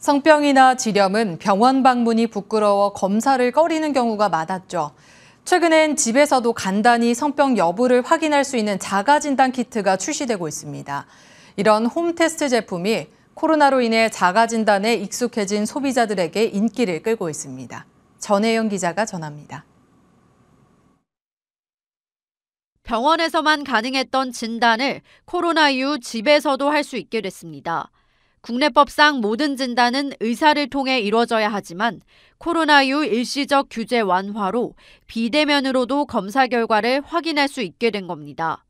성병이나 지렴은 병원 방문이 부끄러워 검사를 꺼리는 경우가 많았죠. 최근엔 집에서도 간단히 성병 여부를 확인할 수 있는 자가진단 키트가 출시되고 있습니다. 이런 홈테스트 제품이 코로나로 인해 자가진단에 익숙해진 소비자들에게 인기를 끌고 있습니다. 전혜영 기자가 전합니다. 병원에서만 가능했던 진단을 코로나 이후 집에서도 할 수 있게 됐습니다. 국내법상 모든 진단은 의사를 통해 이루어져야 하지만 코로나 이후 일시적 규제 완화로 비대면으로도 검사 결과를 확인할 수 있게 된 겁니다.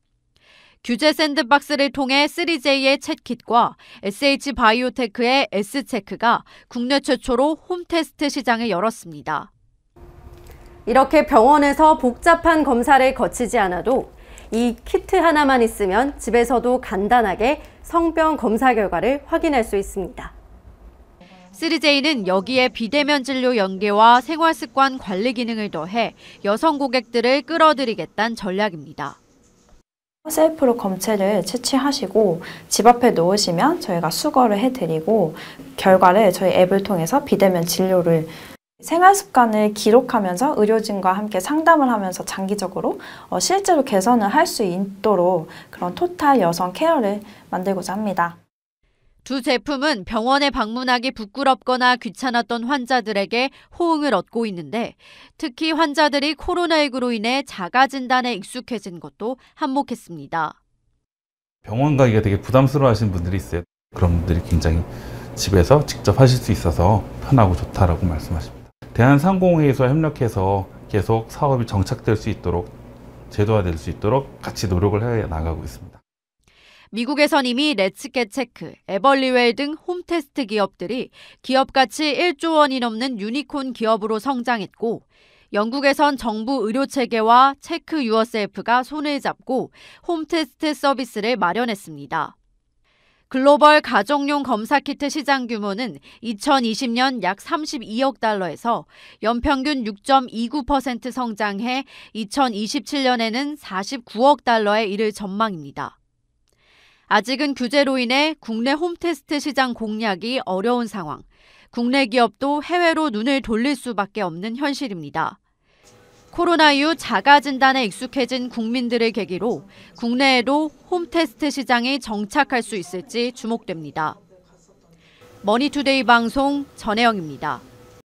규제 샌드박스를 통해 3J의 챗킷과 SH바이오테크의 S체크가 국내 최초로 홈테스트 시장을 열었습니다. 이렇게 병원에서 복잡한 검사를 거치지 않아도 이 키트 하나만 있으면 집에서도 간단하게 성병 검사 결과를 확인할 수 있습니다. 3J는 여기에 비대면 진료 연계와 생활습관 관리 기능을 더해 여성 고객들을 끌어들이겠다는 전략입니다. 셀프로 검체를 채취하시고 집 앞에 놓으시면 저희가 수거를 해드리고 결과를 저희 앱을 통해서 비대면 진료를 생활 습관을 기록하면서 의료진과 함께 상담을 하면서 장기적으로 어, 실제로 개선을 할 수 있도록 그런 토탈 여성 케어를 만들고자 합니다. 두 제품은 병원에 방문하기 부끄럽거나 귀찮았던 환자들에게 호응을 얻고 있는데 특히 환자들이 코로나19로 인해 자가 진단에 익숙해진 것도 한몫했습니다. 병원 가기가 되게 부담스러워 하시는 분들이 있어요. 그런 분들이 굉장히 집에서 직접 하실 수 있어서 편하고 좋다라고 말씀하십니다. 대한상공회의소와 협력해서 계속 사업이 정착될 수 있도록 제도화될 수 있도록 같이 노력을 해 나가고 있습니다. 미국에선 이미 레츠켓 체크, 에벌리웰 등 홈테스트 기업들이 기업 가치 1조 원이 넘는 유니콘 기업으로 성장했고 영국에선 정부 의료 체계와 체크 USF가 손을 잡고 홈테스트 서비스를 마련했습니다. 글로벌 가정용 검사 키트 시장 규모는 2020년 약 32억 달러에서 연평균 6.29% 성장해 2027년에는 49억 달러에 이를 전망입니다. 아직은 규제로 인해 국내 홈테스트 시장 공략이 어려운 상황, 국내 기업도 해외로 눈을 돌릴 수밖에 없는 현실입니다. 코로나 이후 자가 진단에 익숙해진 국민들을 계기로 국내에도 홈테스트 시장이 정착할 수 있을지 주목됩니다. 머니투데이 방송 전혜영입니다.